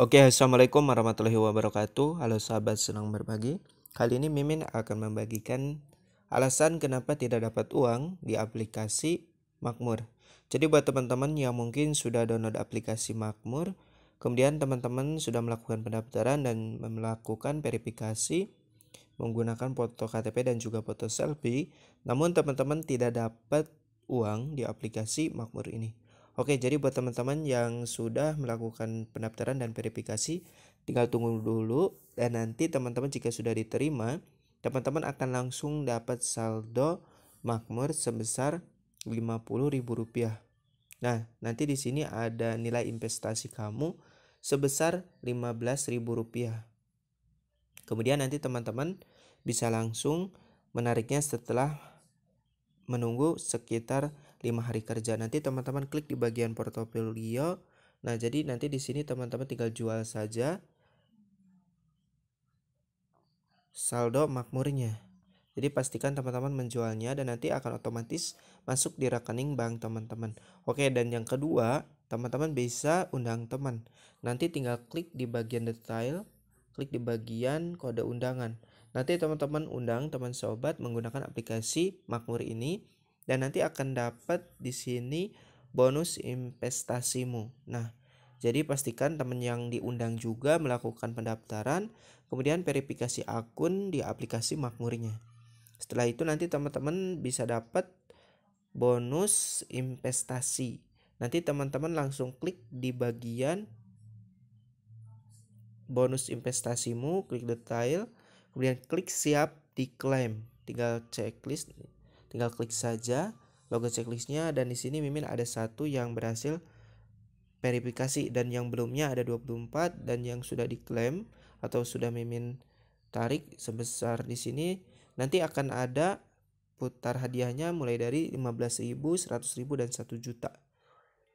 Oke, Assalamualaikum warahmatullahi wabarakatuh. Halo sahabat senang berbagi. Kali ini Mimin akan membagikan alasan kenapa tidak dapat uang di aplikasi Makmur. Jadi buat teman-teman yang mungkin sudah download aplikasi Makmur, kemudian teman-teman sudah melakukan pendaftaran dan melakukan verifikasi menggunakan foto KTP dan juga foto selfie, namun teman-teman tidak dapat uang di aplikasi Makmur ini. Oke, jadi buat teman-teman yang sudah melakukan pendaftaran dan verifikasi, tinggal tunggu dulu dan nanti teman-teman jika sudah diterima, teman-teman akan langsung dapat saldo makmur sebesar Rp50.000. Nah, nanti di sini ada nilai investasi kamu sebesar Rp15.000. Kemudian nanti teman-teman bisa langsung menariknya setelah menunggu sekitar 5 hari kerja. Nanti teman-teman klik di bagian portofolio. Nah, jadi nanti di sini teman-teman tinggal jual saja saldo makmurnya. Jadi pastikan teman-teman menjualnya dan nanti akan otomatis masuk di rekening bank teman-teman. Oke, dan yang kedua, teman-teman bisa undang teman. Nanti tinggal klik di bagian detail, klik di bagian kode undangan. Nanti teman-teman undang teman sobat menggunakan aplikasi Makmur ini dan nanti akan dapat di sini bonus investasimu. Nah, jadi pastikan teman yang diundang juga melakukan pendaftaran, kemudian verifikasi akun di aplikasi makmurnya. Setelah itu nanti teman-teman bisa dapat bonus investasi. Nanti teman-teman langsung klik di bagian bonus investasimu, klik detail, kemudian klik siap diklaim. Tinggal checklist tinggal klik saja logo checklistnya dan di sini Mimin ada satu yang berhasil verifikasi dan yang belumnya ada 24 dan yang sudah diklaim atau sudah Mimin tarik sebesar di sini nanti akan ada putar hadiahnya mulai dari 15.000, 100.000 dan 1 juta.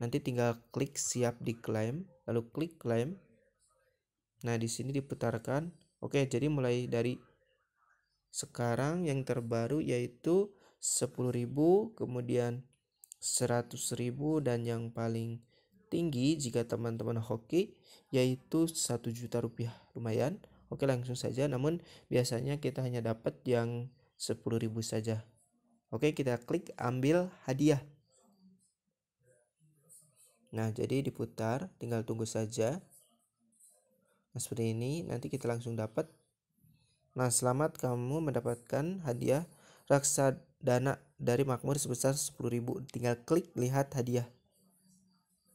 Nanti tinggal klik siap diklaim, lalu klik klaim. Nah, di sini diputarkan. Oke, jadi mulai dari sekarang yang terbaru yaitu 10.000, kemudian 100.000 dan yang paling tinggi jika teman-teman hoki yaitu 1 juta rupiah. Lumayan. Oke, langsung saja. Namun biasanya kita hanya dapat yang 10.000 saja. Oke, kita klik ambil hadiah. Nah, jadi diputar, tinggal tunggu saja. Nah, seperti ini, nanti kita langsung dapat. Nah, selamat kamu mendapatkan hadiah raksad dana dari Makmur sebesar 10.000 tinggal klik lihat hadiah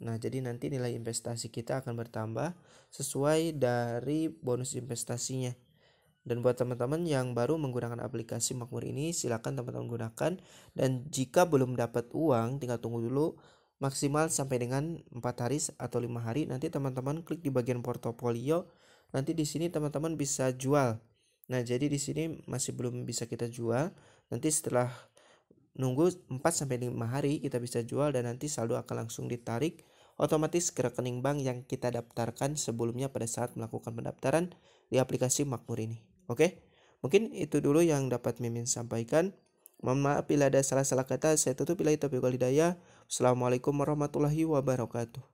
Nah, jadi nanti nilai investasi kita akan bertambah sesuai dari bonus investasinya. Dan buat teman-teman yang baru menggunakan aplikasi Makmur ini, silakan teman-teman gunakan. Dan jika belum dapat uang, tinggal tunggu dulu maksimal sampai dengan 4 hari atau lima hari. Nanti teman-teman klik di bagian portofolio. Nanti di sini teman-teman bisa jual. Nah, jadi di sini masih belum bisa kita jual nanti setelah nunggu 4 sampai 5 hari kita bisa jual dan nanti saldo akan langsung ditarik otomatis ke rekening bank yang kita daftarkan sebelumnya pada saat melakukan pendaftaran di aplikasi Makmur ini. Oke, mungkin itu dulu yang dapat Mimin sampaikan. Mohon maaf bila ada salah-salah kata, saya tutup bila itu Assalamualaikum warahmatullahi wabarakatuh.